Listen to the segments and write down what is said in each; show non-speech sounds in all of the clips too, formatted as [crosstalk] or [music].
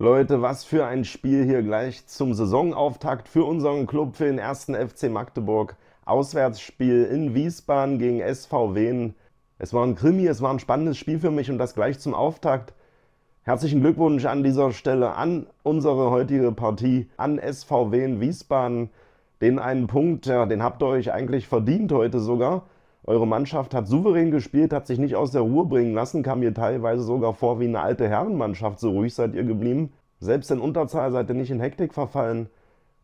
Leute, was für ein Spiel hier gleich zum Saisonauftakt für unseren Club, für den ersten FC Magdeburg. Auswärtsspiel in Wiesbaden gegen SVW. Es war ein Krimi, es war ein spannendes Spiel für mich und das gleich zum Auftakt. Herzlichen Glückwunsch an dieser Stelle an unsere heutige Partie, an SVW in Wiesbaden. Den einen Punkt, ja, den habt ihr euch eigentlich verdient heute sogar. Eure Mannschaft hat souverän gespielt, hat sich nicht aus der Ruhe bringen lassen, kam mir teilweise sogar vor wie eine alte Herrenmannschaft, so ruhig seid ihr geblieben. Selbst in Unterzahl seid ihr nicht in Hektik verfallen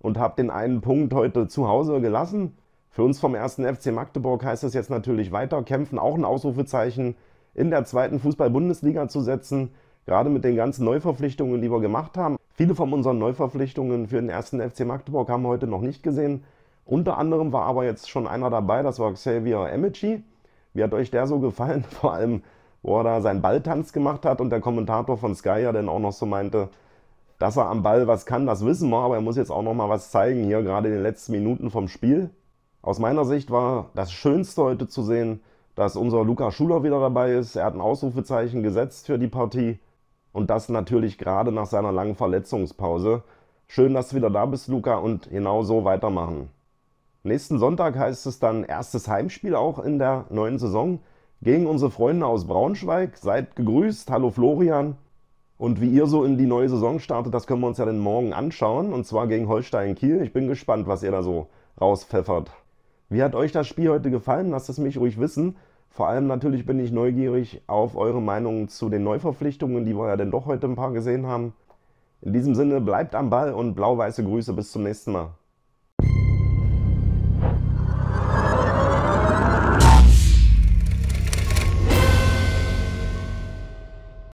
und habt den einen Punkt heute zu Hause gelassen. Für uns vom ersten FC Magdeburg heißt es jetzt natürlich weiter kämpfen, auch ein Ausrufezeichen in der zweiten Fußball-Bundesliga zu setzen, gerade mit den ganzen Neuverpflichtungen, die wir gemacht haben. Viele von unseren Neuverpflichtungen für den ersten FC Magdeburg haben wir heute noch nicht gesehen. Unter anderem war aber jetzt schon einer dabei, das war Xavier Amici. Wie hat euch der so gefallen? [laughs] Vor allem, wo er da seinen Balltanz gemacht hat und der Kommentator von Sky ja dann auch noch so meinte, dass er am Ball was kann, das wissen wir, aber er muss jetzt auch noch mal was zeigen hier, gerade in den letzten Minuten vom Spiel. Aus meiner Sicht war das Schönste heute zu sehen, dass unser Luca Schuler wieder dabei ist. Er hat ein Ausrufezeichen gesetzt für die Partie und das natürlich gerade nach seiner langen Verletzungspause. Schön, dass du wieder da bist, Luca, und genau so weitermachen. Nächsten Sonntag heißt es dann erstes Heimspiel auch in der neuen Saison gegen unsere Freunde aus Braunschweig. Seid gegrüßt, hallo Florian. Und wie ihr so in die neue Saison startet, das können wir uns ja dann morgen anschauen. Und zwar gegen Holstein Kiel. Ich bin gespannt, was ihr da so rauspfeffert. Wie hat euch das Spiel heute gefallen? Lasst es mich ruhig wissen. Vor allem natürlich bin ich neugierig auf eure Meinung zu den Neuverpflichtungen, die wir ja denn doch heute ein paar gesehen haben. In diesem Sinne bleibt am Ball und blau-weiße Grüße bis zum nächsten Mal.